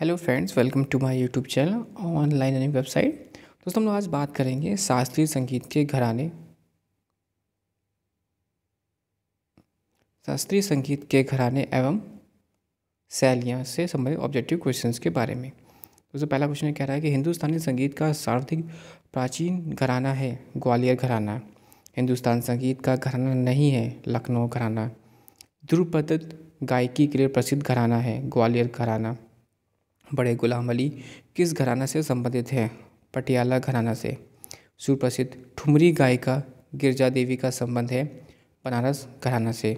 hello friends welcome to my YouTube channel online यानी website दोस्तों हम लोग आज बात करेंगे शास्त्रीय संगीत के घराने शास्त्रीय संगीत के घराने एवं शैलियाँ से संबंधित ऑब्जेक्टिव क्वेश्चंस के बारे में दोस्तों पहला क्वेश्चन कह रहा है कि हिंदुस्तानी संगीत का सर्वाधिक प्राचीन घराना है ग्वालियर घराना हिंदुस्तान संगीत का घराना नहीं है लखनऊ घराना ध्रुपद गायकी के लिए प्रसिद्ध घराना है ग्वालियर घराना बड़े गुलाम अली किस घराना से संबंधित हैं पटियाला घराना से सुप्रसिद्ध ठुमरी गायिका गिरजा देवी का संबंध है बनारस घराना से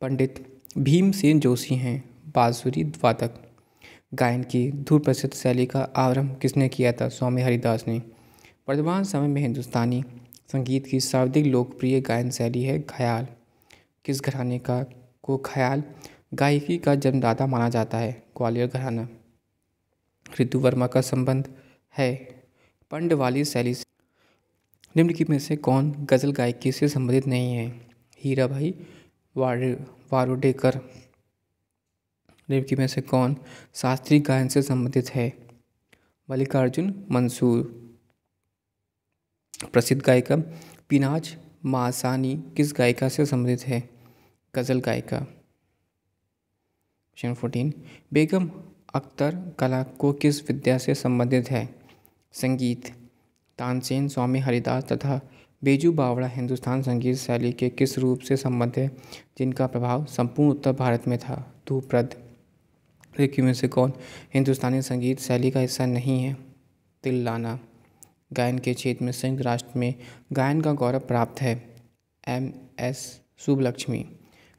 पंडित भीमसेन जोशी हैं बांसुरी वादक गायन की धूप प्रसिद्ध शैली का आवरंभ किसने किया था स्वामी हरिदास ने वर्तमान समय में हिंदुस्तानी संगीत की सर्वाधिक लोकप्रिय गायन शैली है ख्याल किस घराने का को ख्याल गायकी का जन्मदाता माना जाता है ग्वालियर घराना ऋतु वर्मा का संबंध है पंड वाली शैली से निम्नलिखित में से कौन गज़ल गायकी से संबंधित नहीं है हीरा भाई वारुडेकर निम्नलिखित में से कौन शास्त्रीय गायन से संबंधित है मल्लिकार्जुन मंसूर प्रसिद्ध गायिका पिनाज मासानी किस गायिका से संबंधित है गज़ल गायिका क्वेश्चन फोर्टीन बेगम अख्तर कला को किस विद्या से संबंधित है संगीत तानसेन स्वामी हरिदास तथा बेजू बावड़ा हिंदुस्तान संगीत शैली के किस रूप से संबंध है जिनका प्रभाव संपूर्ण उत्तर भारत में था धूप्रद देखिए में से कौन हिंदुस्तानी संगीत शैली का हिस्सा नहीं है तिल लाना गायन के क्षेत्र में संयुक्त राष्ट्र में गायन का गौरव प्राप्त है एम एस सुबलक्ष्मी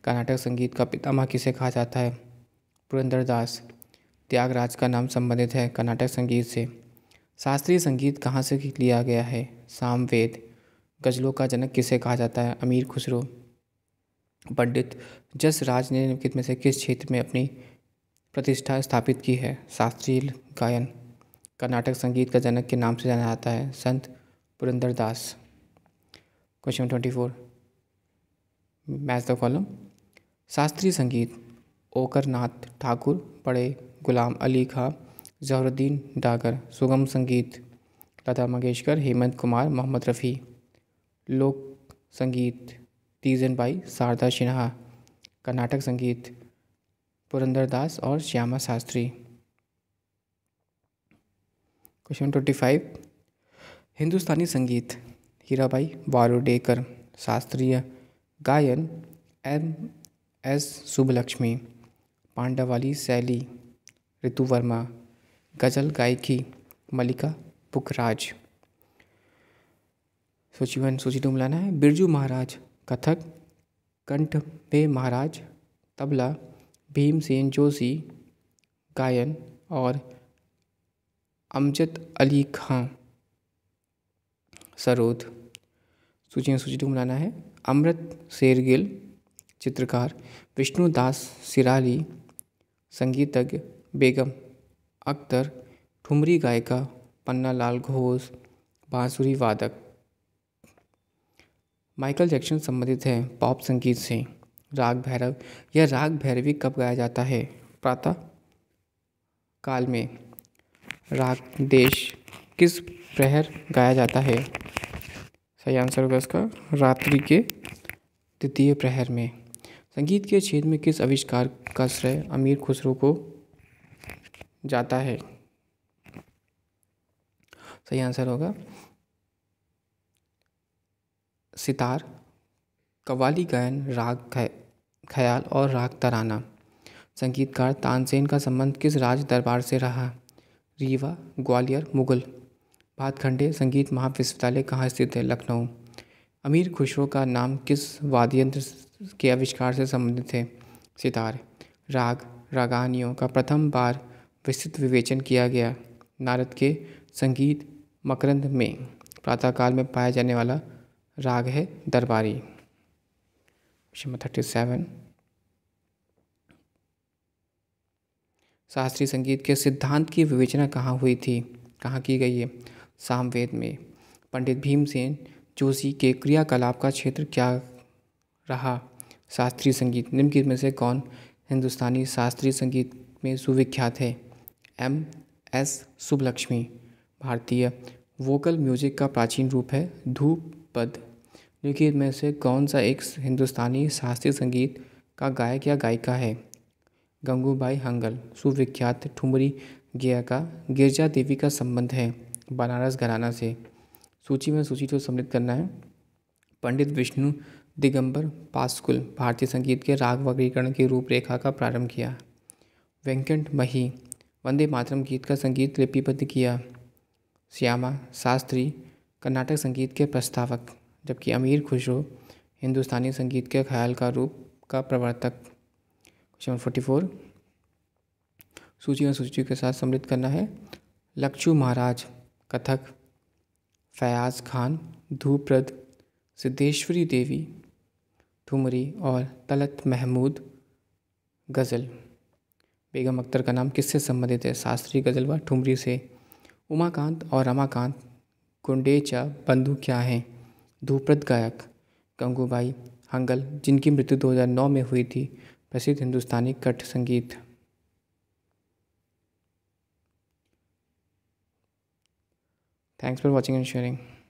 कर्नाटक संगीत का पितामह किसे कहा जाता है पुरंदर दास त्यागराज का नाम संबंधित है कर्नाटक संगीत से शास्त्रीय संगीत कहाँ से लिया गया है सामवेद गज़लों का जनक किसे कहा जाता है अमीर खुसरो पंडित जस राज ने निम्नलिखित में से किस क्षेत्र में अपनी प्रतिष्ठा स्थापित की है शास्त्रीय गायन कर्नाटक संगीत का जनक के नाम से जाना जाता है Sant Purandar Das question twenty four match the column शास्त्रीय संगीत ओकरनाथ ठाकुर बड़े गुलाम अली खां जहरुद्दीन डागर सुगम संगीत लता मंगेशकर हेमंत कुमार मोहम्मद रफ़ी लोक संगीत तीजन बाई शारदा सिन्हा कर्नाटक संगीत पुरंदर दास और Shyama Shastri question twenty five Hindustani संगीत हीराबाई वारुडेकर शास्त्रीय गायन एम एस सुबलक्ष्मी पांडवाली शैली ऋतु वर्मा गज़ल गायकी मल्लिका पुखराज सूची वन सूची मिलाना है बिरजू महाराज कथक कंठ बे महाराज तबला भीमसेन जोशी गायन और अमजद अली खां सरोद सूची में सूची टू मिलाना है अमृत शेरगिल चित्रकार विष्णुदास सिराली संगीतज्ञ बेगम अख्तर ठुमरी गायिका पन्ना लाल घोष बांसुरी वादक माइकल जैक्सन संबंधित हैं पॉप संगीत से राग भैरव या राग भैरवी कब गाया जाता है प्रातः काल में राग देश किस प्रहर गाया जाता है सही आंसर होगा इसका रात्रि के द्वितीय प्रहर में संगीत के क्षेत्र में किस आविष्कार का श्रेय अमीर खुसरो को जाता है सही आंसर होगा सितार कवाली गायन राग ख्याल और राग तराना संगीतकार तानसेन का संबंध किस राज दरबार से रहा रीवा ग्वालियर मुगल भातखंडे संगीत महाविश्वविद्यालय कहाँ स्थित है लखनऊ अमीर खुशरो का नाम किस वाद्यंत्र के आविष्कार से संबंधित थे सितार राग रागानियों का प्रथम बार विस्तृत विवेचन किया गया नारद के संगीत मकरंद में प्रातःकाल में पाया जाने वाला राग है दरबारी थर्टी सेवन शास्त्रीय संगीत के सिद्धांत की विवेचना कहाँ हुई थी कहाँ की गई है सामवेद में पंडित भीमसेन जोशी के क्रियाकलाप का क्षेत्र क्या रहा शास्त्रीय संगीत निम्नलिखित में से कौन हिंदुस्तानी शास्त्रीय संगीत में सुविख्यात है एम एस सुबलक्ष्मी भारतीय वोकल म्यूजिक का प्राचीन रूप है धूप पद निम्नलिखित में से कौन सा एक हिंदुस्तानी शास्त्रीय संगीत का गायक या गायिका है गंगूबाई हंगल सुविख्यात ठुमरी गया का गिरजा देवी का संबंध है बनारस घराना से सूची में सूची को सम्मिलित करना है पंडित विष्णु दिगंबर पास्कुल भारतीय संगीत के राग वर्गीकरण की रूपरेखा का प्रारंभ किया वेंकट मही वंदे मातरम गीत का संगीत लिपिबद्ध किया श्यामा शास्त्री कर्नाटक संगीत के प्रस्तावक जबकि अमीर खुशरो हिंदुस्तानी संगीत के ख्याल का रूप का प्रवर्तक क्वेश्चन फोर्टी फोर सूची और सूची के साथ सम्मिलित करना है लक्षु महाराज कथक फयाज खान धूप्रद सिद्धेश्वरी देवी ठुमरी और तलत महमूद गज़ल बेगम अख्तर का नाम किससे संबंधित है शास्त्रीय गज़ल व ठुमरी से उमाकांत और रमाकांत गुंडेचा बंधु क्या हैं धूप्रद गायक गंगूबाई हंगल जिनकी मृत्यु 2009 में हुई थी प्रसिद्ध हिंदुस्तानी कट संगीत thanks for watching and sharing